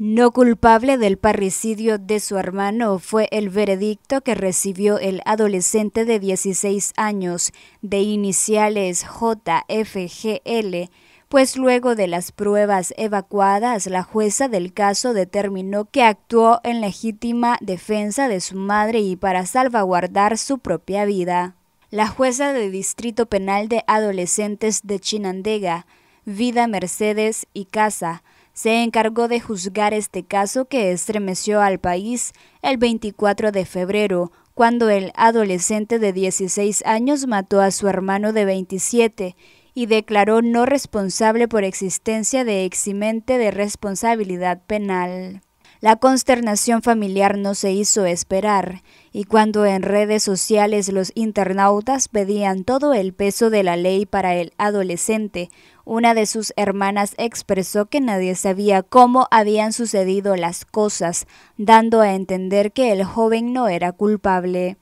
No culpable del parricidio de su hermano fue el veredicto que recibió el adolescente de 16 años, de iniciales JFGL, pues luego de las pruebas evacuadas, la jueza del caso determinó que actuó en legítima defensa de su madre y para salvaguardar su propia vida. La jueza de Distrito Penal de Adolescentes de Chinandega, Vida Mercedes y Casa, se encargó de juzgar este caso que estremeció al país el 24 de febrero, cuando el adolescente de 16 años mató a su hermano de 27 y declaró no responsable por existencia de eximente de responsabilidad penal. La consternación familiar no se hizo esperar, y cuando en redes sociales los internautas pedían todo el peso de la ley para el adolescente, una de sus hermanas expresó que nadie sabía cómo habían sucedido las cosas, dando a entender que el joven no era culpable.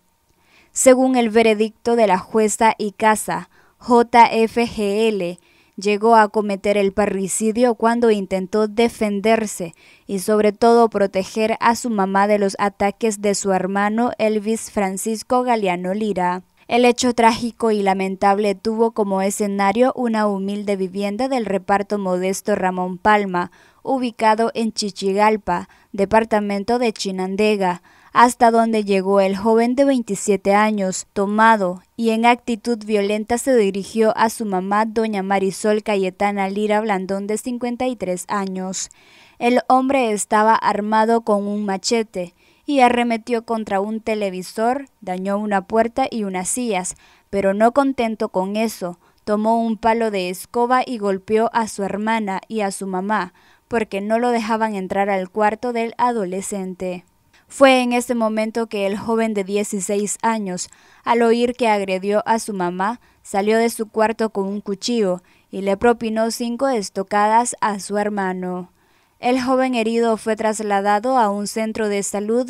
Según el veredicto de la jueza y casa, JFGL llegó a cometer el parricidio cuando intentó defenderse y sobre todo proteger a su mamá de los ataques de su hermano Elvis Francisco Galeano Lira. El hecho trágico y lamentable tuvo como escenario una humilde vivienda del reparto modesto Ramón Palma, ubicado en Chichigalpa, departamento de Chinandega, hasta donde llegó el joven de 27 años, tomado, y en actitud violenta se dirigió a su mamá, doña Marisol Cayetana Lira Blandón, de 53 años. El hombre estaba armado con un machete y arremetió contra un televisor, dañó una puerta y unas sillas, pero no contento con eso, tomó un palo de escoba y golpeó a su hermana y a su mamá, porque no lo dejaban entrar al cuarto del adolescente. Fue en ese momento que el joven de 16 años, al oír que agredió a su mamá, salió de su cuarto con un cuchillo y le propinó cinco estocadas a su hermano. El joven herido fue trasladado a un centro de salud,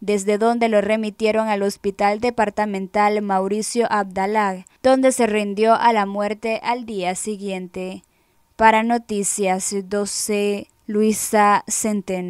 desde donde lo remitieron al Hospital Departamental Mauricio Abdalag, donde se rindió a la muerte al día siguiente. Para Noticias 12, Luisa Centeno.